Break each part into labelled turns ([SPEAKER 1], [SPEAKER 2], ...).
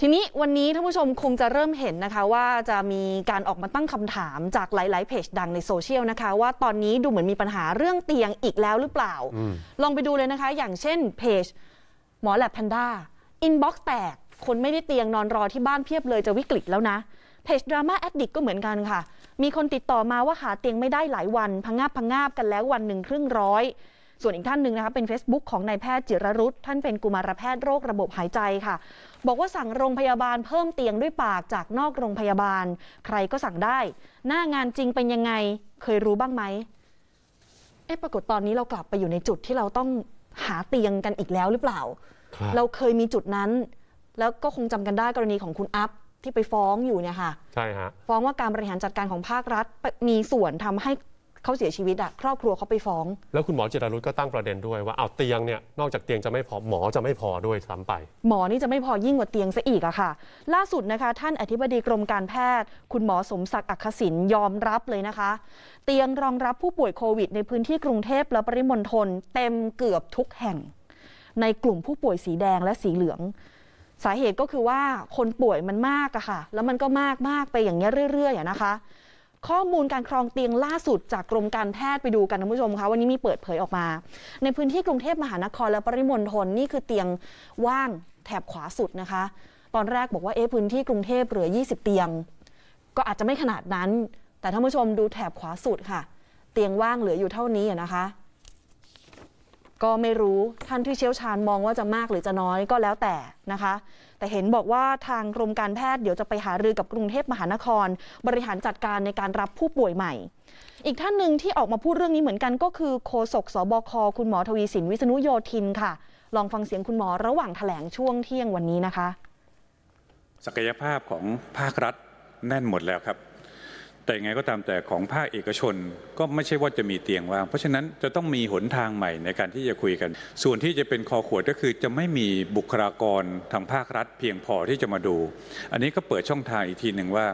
[SPEAKER 1] ทีนี้วันนี้ท่านผู้ชมคงจะเริ่มเห็นนะคะ ว่าจะมีการออกมาตั้งคำถามจากหลาย ๆ เพจดังในโซเชียลนะคะ ว่าตอนนี้ดูเหมือนมีปัญหาเรื่องเตียงอีกแล้วหรือเปล่า ลองไปดูเลยนะคะ อย่างเช่นเพจหมอแลบแพนด้าอินบ็อกซ์แตก คนไม่ได้เตียงนอนรอที่บ้านเพียบเลยจะวิกฤตแล้วนะเพจดราม่าแอดดิกก็เหมือนกันค่ะ มีคนติดต่อมาว่าหาเตียงไม่ได้หลายวันพังงาบพังงาบกันแล้ววันหนึ่งครึ่งร้อยส่วน อีกท่านหนึ่งนะคะเป็น Facebook ของนายแพทย์จิรรุธท่านเป็นกุมารแพทย์โรคระบบหายใจค่ะ บอกว่าสั่งโรงพยาบาลเพิ่มเตียงด้วยปากจากนอกโรงพยาบาล ใครก็สั่งได้ หน้างานจริงเป็นยังไงเคยรู้บ้างไหมเอ๊ะปรากฏตอนนี้เรากลับไปอยู่ในจุดที่เราต้องหาเตียงกันอีกแล้วหรือเปล่าเราเคยมีจุดนั้น แล้วก็คงจำกันได้กรณีของคุณอัพที่ไปฟ้องอยู่เนี่ยค่ะใช่ฮะฟ้องว่าการบริหารจัดการของภาครัฐมีส่วนทำใหเขาเสียชีวิตอะครอบครัวเขาไปฟ้อง
[SPEAKER 2] แล้วคุณหมอเจรารุธก็ตั้งประเด็นด้วยว่าเอาเตียงเนี่ยนอกจากเตียงจะไม่พอหมอจะไม่พอด้วยซ้ำไป
[SPEAKER 1] หมอนี่จะไม่พอยิ่งกว่าเตียงซะอีกอะค่ะ ล่าสุดนะคะ ท่านอธิบดีกรมการแพทย์ คุณหมอสมศักดิ์อักศินยอมรับเลยนะคะ เตียงรองรับผู้ป่วยโควิดในพื้นที่กรุงเทพและปริมณฑลเต็มเกือบทุกแห่ง ในกลุ่มผู้ป่วยสีแดงและสีเหลือง สาเหตุก็คือว่าคนป่วยมันมากอะค่ะ แล้วมันก็มากมากไปอย่างเงี้ยเรื่อยๆอะนะคะข้อมูลการครองเตียงล่าสุด จากกรมการแพทย์ไปดูกันท่านผู้ชมคะวันนี้มีเปิดเผยออกมา ในพื้นที่กรุงเทพมหานครและปริมณฑลนี่คือเตียงว่างแถบขวาสุดนะคะ ตอนแรกบอกว่าเอ๊ะพื้นที่กรุงเทพเหลือ 20 เตียง ก็อาจจะไม่ขนาดนั้น แต่ท่านผู้ชมดูแถบขวาสุดค่ะ เตียงว่างเหลืออยู่เท่านี้นะคะก็ไม่รู้ท่านที่เชี่ยวชาญมองว่าจะมากหรือจะน้อยก็แล้วแต่นะคะ แต่เห็นบอกว่าทางกรมการแพทย์เดี๋ยวจะไปหารือกับกรุงเทพมหานคร บริหารจัดการในการรับผู้ป่วยใหม่ อีกท่านหนึ่งที่ออกมาพูดเรื่องนี้เหมือนกันก็คือโฆษกสบคคุณหมอทวีสินวิษณุโยธินค่ะ ลองฟังเสียงคุณหมอระหว่างถแถลงช่วงเที่ยงวันนี้นะคะ
[SPEAKER 2] ศักยภาพของภาครัฐแน่นหมดแล้วครับแต่ไงก็ตามแต่ของภาคเอกชน ก็ไม่ใช่ว่าจะมีเตียงว่าง เพราะฉะนั้นจะต้องมีหนทางใหม่ในการที่จะคุยกัน ส่วนที่จะเป็นคอขวดก็คือ จะไม่มีบุคลากรทางภาครัฐเพียงพอที่จะมาดู อันนี้ก็เปิดช่องทางอีกทีหนึ่งว่า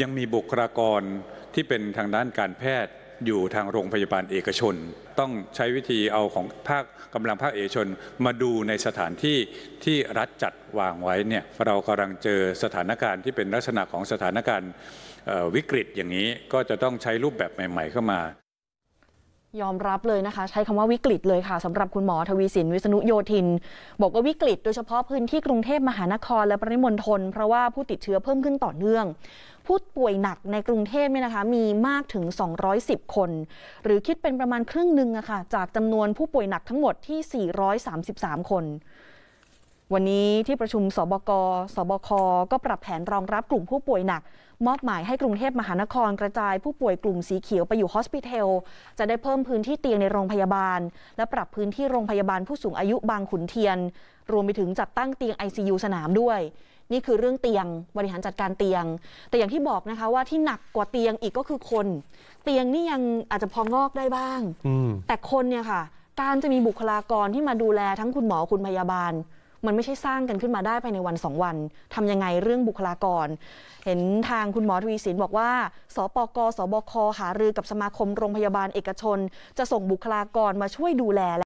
[SPEAKER 2] ยังมีบุคลากรที่เป็นทางด้านการแพทย์อยู่ทางโรงพยาบาลเอกชน ต้องใช้วิธีเอาของภาคกำลังภาคเอกชน มาดูในสถานที่ที่รัฐจัดวางไว้เนี่ยเรากำลังเจอสถานการณ์ที่เป็นลักษณะของสถานการณ์วิกฤตอย่างนี้ก็จะต้องใช้รูปแบบใหม่ๆเข้ามา
[SPEAKER 1] ยอมรับเลยนะคะใช้คำว่าวิกฤตเลยค่ะสำหรับคุณหมอทวีสิน วิษณุโยธิน บอกว่าวิกฤต โดยเฉพาะพื้นที่กรุงเทพมหานครและปริมณฑลเพราะว่าผู้ติดเชื้อเพิ่มขึ้นต่อเนื่องผู้ป่วยหนักในกรุงเทพเนี่ยนะคะมีมากถึง 210 คน หรือคิดเป็นประมาณครึ่งหนึ่งอะคะ่ะจากจำนวนผู้ป่วยหนักทั้งหมดที่ 433 คนวันนี้ที่ประชุม สบก สบค ก็ปรับแผนรองรับกลุ่มผู้ป่วยหนัก มอบหมายให้กรุงเทพมหานครกระจายผู้ป่วยกลุ่มสีเขียวไปอยู่ฮอสพิทอลจะได้เพิ่มพื้นที่เตียงในโรงพยาบาล และปรับพื้นที่โรงพยาบาลผู้สูงอายุบางขุนเทียน รวมไปถึงจัดตั้งเตียง ICU สนามด้วย นี่คือเรื่องเตียงบริหารจัดการเตียง แต่อย่างที่บอกนะคะว่าที่หนักกว่าเตียงอีกก็คือคน เตียงนี่ยังอาจจะพองอกได้บ้างแต่คนเนี่ยค่ะ การจะมีบุคลากรที่มาดูแลทั้งคุณหมอคุณพยาบาลมันไม่ใช่สร้างกันขึ้นมาได้ภายในวันสองวัน ทำยังไงเรื่องบุคลากร เห็นทางคุณหมอทวีสินบอกว่า สปกสบค หารือกับสมาคมโรงพยาบาลเอกชน จะส่งบุคลากรมาช่วยดูแล